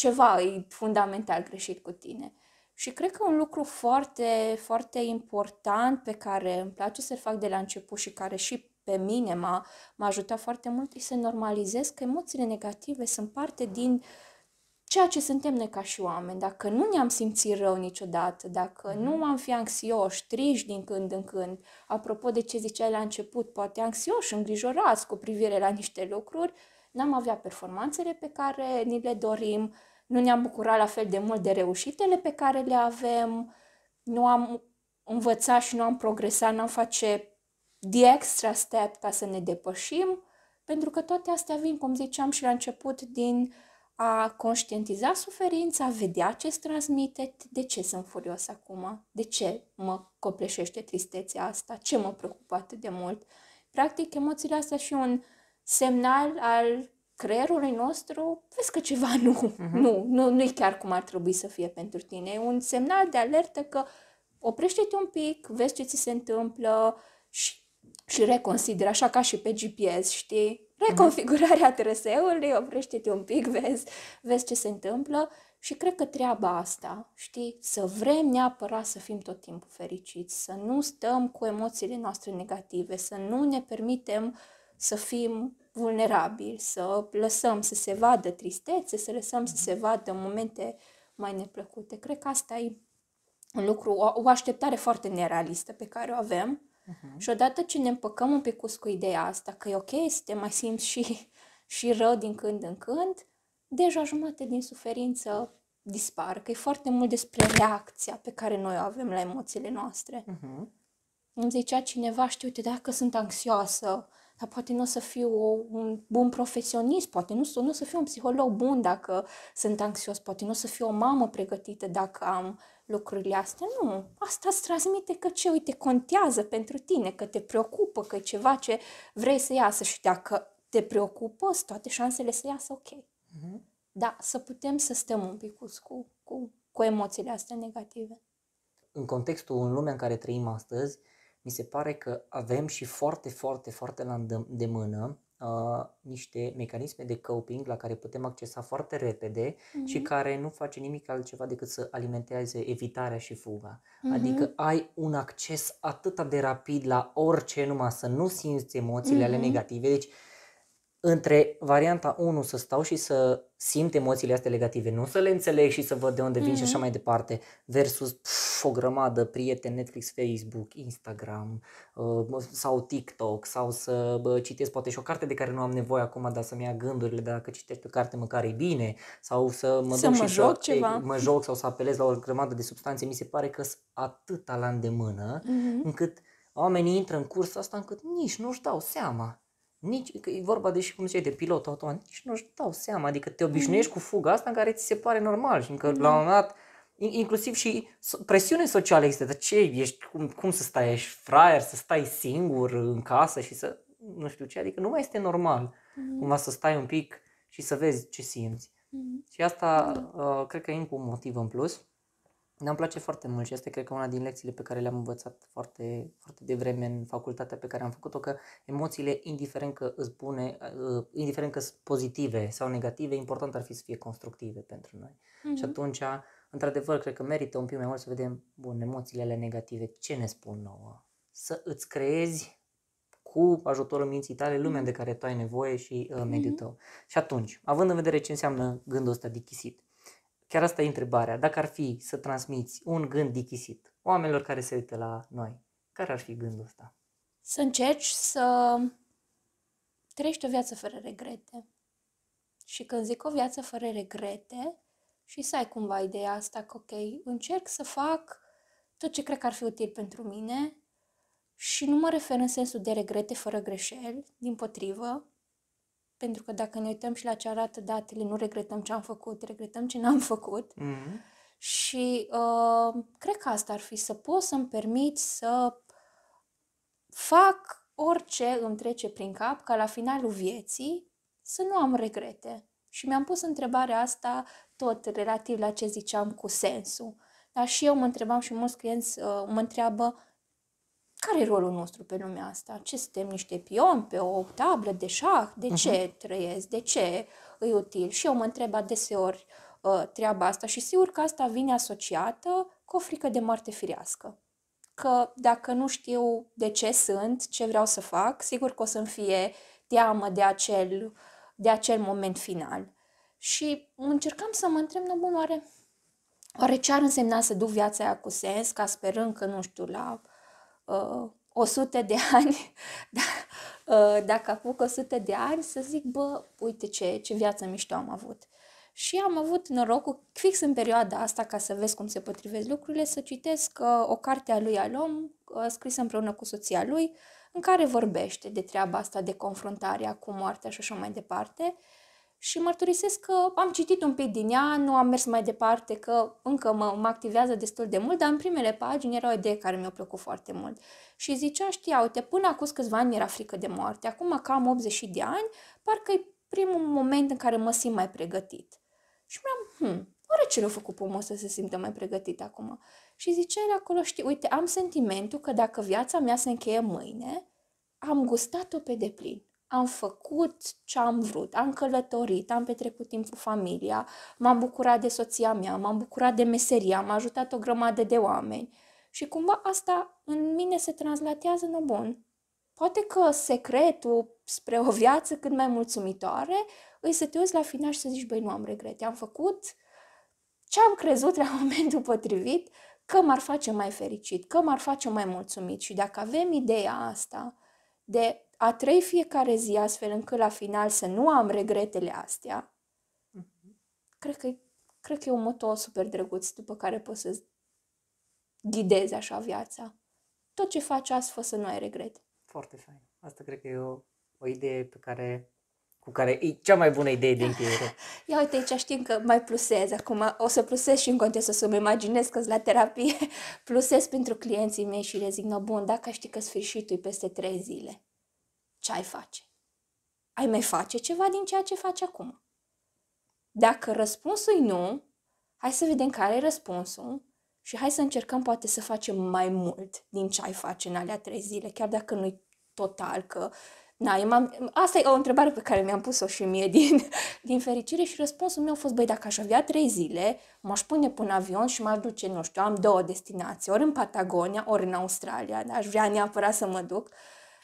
ceva e fundamental greșit cu tine. Și cred că un lucru foarte, foarte important pe care îmi place să-l fac de la început și care și pe mine m-a, m-a ajutat foarte mult e să normalizez că emoțiile negative sunt parte din ceea ce suntem noi ca și oameni. Dacă nu ne-am simțit rău niciodată, dacă mm. nu am fi anxioși, triși din când în când, apropo de ce ziceai la început, poate anxioși, îngrijorați cu privire la niște lucruri, n-am avea performanțele pe care ni le dorim, uh, nu ne-am bucurat la fel de mult de reușitele pe care le avem, nu am învățat și nu am progresat, nu am face the extra step ca să ne depășim, pentru că toate astea vin, cum ziceam și la început, din a conștientiza suferința, a vedea ce îți transmite, de ce sunt furios acum, de ce mă copleșește tristețea asta, ce mă preocupă atât de mult. Practic, emoțiile astea și un semnal al creierului nostru, vezi că ceva nu, uh-huh. nu, nu, nu e chiar cum ar trebui să fie pentru tine. E un semnal de alertă că oprește-te un pic, vezi ce ți se întâmplă și, și reconsideră, așa ca și pe GPS, știi? Mhm. Reconfigurarea traseului, oprește-te un pic, vezi, vezi ce se întâmplă și cred că treaba asta, știi, să vrem neapărat să fim tot timpul fericiți, să nu stăm cu emoțiile noastre negative, să nu ne permitem să fim vulnerabil, să lăsăm să se vadă tristețe, să lăsăm să se vadă momente mai neplăcute. Cred că asta e un lucru, o, o așteptare foarte nerealistă pe care o avem uh-huh. și odată ce ne împăcăm un pic cu ideea asta, că e ok să te mai simți și, și rău din când în când, deja jumate din suferință dispar, că e foarte mult despre reacția pe care noi o avem la emoțiile noastre. Uh-huh. Îmi zicea cineva, știu, uite, dacă sunt anxioasă, dar poate nu o să fiu o, un bun profesionist, poate nu, nu o să fiu un psiholog bun dacă sunt anxios, poate nu o să fiu o mamă pregătită dacă am lucrurile astea. Nu, asta îți transmite că ce, uite, contează pentru tine, că te preocupă, că e ceva ce vrei să iasă și dacă te preocupă, toate șansele să iasă ok. Mm-hmm. Da, să putem să stăm un pic cu, cu, cu emoțiile astea negative. În contextul, în lumea în care trăim astăzi, mi se pare că avem și foarte, foarte, foarte la îndemână uh, niște mecanisme de coping la care putem accesa foarte repede mm-hmm. și mhm. care nu face nimic altceva decât să alimenteze evitarea și fuga. Mm-hmm. Adică ai un acces atât de rapid la orice numai să nu simți emoțiile mm-hmm. ale negative. Deci între varianta 1 să stau și să simt emoțiile astea negative, nu să le înțeleg și să văd de unde vin mm-hmm. și așa mhm. mai departe, versus pf, o grămadă, prieteni, Netflix, Facebook, Instagram uh, sau TikTok sau să bă, citesc poate și o carte de care nu am nevoie acum, dar să-mi ia gândurile, dacă citești o carte măcar e bine sau să mă să duc mă și joc să ceva. mă joc sau să apelez la o grămadă de substanțe, mi se pare că sunt atâta la îndemână mm-hmm. încât oamenii intră în cursul asta încât nici nu-și dau seama nici, că e vorba de și cum ziceai, de pilot automat, nici nu-și dau seama, adică te obișnuiești mm-hmm. cu fuga asta în care ți se pare normal și încă mm-hmm. la un moment dat, inclusiv și presiune socială există, dar ce ești, cum, cum să stai, ești fraier, să stai singur în casă și să, nu știu ce, adică nu mai este normal mm-hmm. cumva să stai un pic și să vezi ce simți. Mm-hmm. Și asta mm-hmm. uh, cred că e un motiv în plus ne am place foarte mult și asta cred că una din lecțiile pe care le-am învățat foarte, foarte devreme în facultatea pe care am făcut-o, că emoțiile, indiferent că îți bune, uh, indiferent că sunt pozitive sau negative, important ar fi să fie constructive pentru noi. Mm-hmm. Și mhm. atunci, într-adevăr, cred că merită un pic mai mult să vedem, bun, emoțiile alea negative, ce ne spun nouă? Să îți creezi cu ajutorul minții tale lumea mm-hmm. de care tu ai nevoie și uh, mediul mm-hmm. tău. Și atunci, având în vedere ce înseamnă gândul ăsta dichisit, Chiar asta e întrebarea. Dacă ar fi să transmiți un gând dichisit oamenilor care se uită la noi, care ar fi gândul ăsta? Să încerci să trăiești o viață fără regrete. Și când zic o viață fără regrete, și să ai cumva ideea asta că, ok, încerc să fac tot ce cred că ar fi util pentru mine și nu mă refer în sensul de regrete fără greșeli, din potrivă, pentru că dacă ne uităm și la ce arată datele, nu regretăm ce am făcut, regretăm ce n-am făcut. Mm-hmm. Și uh, cred că asta ar fi să pot să-mi permit să fac orice îmi trece prin cap, ca la finalul vieții să nu am regrete. Și mi-am pus întrebarea asta tot relativ la ce ziceam cu sensul. Dar și eu mă întrebam și mulți clienți uh, mă întreabă care e rolul nostru pe lumea asta? Ce suntem niște pioni pe o tablă de șah? De ce uh-huh. trăiesc? De ce îi util? Și eu mă întreb adeseori uh, treaba asta și sigur că asta vine asociată cu o frică de moarte firească. Că dacă nu știu de ce sunt, ce vreau să fac, sigur că o să-mi fie teamă de acel, de acel moment final. Și încercam să mă întreb, nu bun, oare, oare ce ar însemna să duc viața aia cu sens, ca sperând că, nu știu, la uh, 100 de ani, da, uh, dacă apuc 100 de ani, să zic, bă, uite ce, ce viață mișto am avut. Și am avut norocul, fix în perioada asta, ca să vezi cum se potrivesc lucrurile, să citesc uh, o carte a lui Alom, uh, scrisă împreună cu soția lui, în care vorbește de treaba asta de confruntarea cu moartea și așa mai departe. Uh, și mărturisesc că am citit un pic din ea, nu am mers mai departe, că încă mă, mă activează destul de mult, dar în primele pagini era o idee care mi-a plăcut foarte mult. Și zicea, știa, uite, până acum câțiva ani mi-era frică de moarte, acum că am 80 de ani, parcă e primul moment în care mă simt mai pregătit. Și mi-am, hm, oare ce l-a făcut pe să se simtă mai pregătit acum? Și zicea el acolo, știi, uite, am sentimentul că dacă viața mea se încheie mâine, am gustat-o pe deplin am făcut ce am vrut, am călătorit, am petrecut timp cu familia, m-am bucurat de soția mea, m-am bucurat de meseria, am ajutat o grămadă de oameni. Și cumva asta în mine se translatează în bun. Poate că secretul spre o viață cât mai mulțumitoare îi să te uiți la final și să zici, băi, nu am regrete, am făcut ce am crezut la momentul potrivit că m-ar face mai fericit, că m-ar face mai mulțumit. Și dacă avem ideea asta de a trăi fiecare zi astfel încât la final să nu am regretele astea, mm-hmm. cred că, cred că e un moto super drăguț după care poți să ghidezi așa viața. Tot ce faci azi fă să nu ai regret. Foarte fain. Asta cred că e o, o idee pe care cu care e cea mai bună idee din tine. Ia uite aici, știm că mai plusez acum, o să plusez și în contextul să-mi imaginez că la terapie, plusez pentru clienții mei și le zic, no, bun, dacă știi că sfârșitul e peste trei zile, ce ai face? Ai mai face ceva din ceea ce faci acum? Dacă răspunsul e nu, hai să vedem care e răspunsul și hai să încercăm poate să facem mai mult din ce ai face în alea trei zile, chiar dacă nu-i total, că na, eu m-am, asta e o întrebare pe care mi-am pus-o și mie din, din fericire și răspunsul meu a fost, băi, dacă aș avea trei zile, m-aș pune pe un avion și m-aș duce, nu știu, am două destinații, ori în Patagonia, ori în Australia, dar aș vrea neapărat să mă duc. Uh,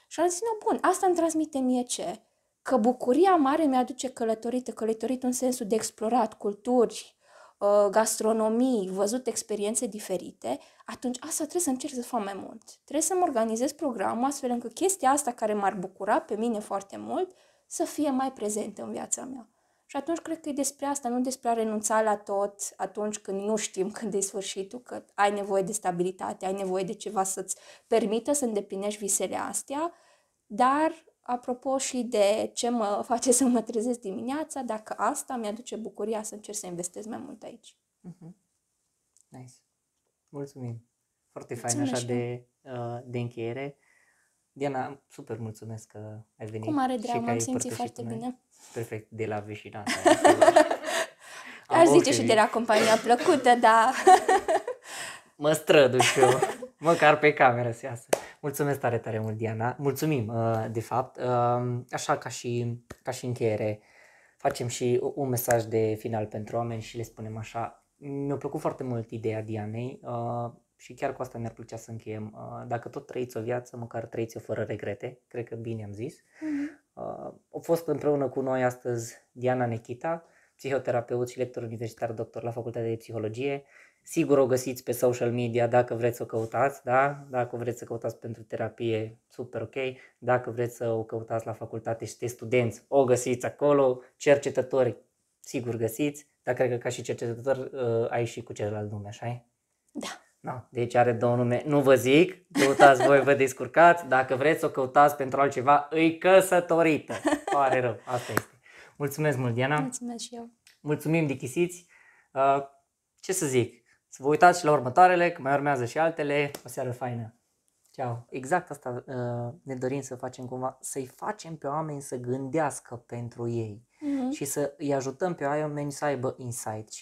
și am zis, nu, bun, asta îmi transmite mie ce? Că bucuria mare mi-aduce călătorită, călătorit în sensul de explorat culturi, uh, gastronomii, văzut experiențe diferite, atunci asta trebuie să încerc să fac mai mult. Trebuie să-mi organizez programul astfel încât chestia asta care m-ar bucura pe mine foarte mult să fie mai prezentă în viața mea. Și atunci cred că e despre asta, nu despre a renunța la tot atunci când nu știm când e sfârșitul, că ai nevoie de stabilitate, ai nevoie de ceva să-ți permită să îndeplinești visele astea, dar apropo și de ce mă face să mă trezesc dimineața, dacă asta mi-aduce bucuria să încerc să investez mai mult aici. Mm-hmm. Nice. Mulțumim. Foarte fain așa de, uh, de încheiere. Diana, super mulțumesc că ai venit. Cu mare drag, am simțit foarte bine. Perfect, de la vecinata. Aș zice și de la compania plăcută, da. mă strădu și eu, măcar pe cameră se iasă. Mulțumesc tare, tare mult, Diana. Mulțumim, uh, de fapt. Uh, așa, ca și, ca și încheiere, facem și un mesaj de final pentru oameni și le spunem așa. Mi-a plăcut foarte mult ideea Dianei uh, și chiar cu asta mi-ar plăcea să încheiem. Uh, dacă tot trăiți o viață, măcar trăiți-o fără regrete, cred că bine am zis. Mm-hmm. Uh, A fost împreună cu noi astăzi Diana Nechita, psihoterapeut și lector universitar doctor la Facultatea de Psihologie. Sigur o găsiți pe social media dacă vreți să o căutați, da? Dacă vreți să căutați pentru terapie, super ok. Dacă vreți să o căutați la facultate și te studenți, o găsiți acolo. Cercetători, sigur găsiți. Dar cred că ca și cercetător uh, ai și cu celălalt nume, așa e? Da. Da. Deci are două nume. Nu vă zic, căutați voi, vă descurcați. Dacă vreți să o căutați pentru altceva, îi căsătorită. Pare rău, asta este. Mulțumesc mult, Diana. Mulțumesc și eu. Mulțumim, dichisiți. Uh, ce să zic? Să vă uitați și la următoarele, că mai urmează și altele. O seară faină. Ceau. Exact asta uh, ne dorim să facem cumva, să-i facem pe oameni să gândească pentru ei mm-hmm. și să îi ajutăm pe oameni să aibă insight.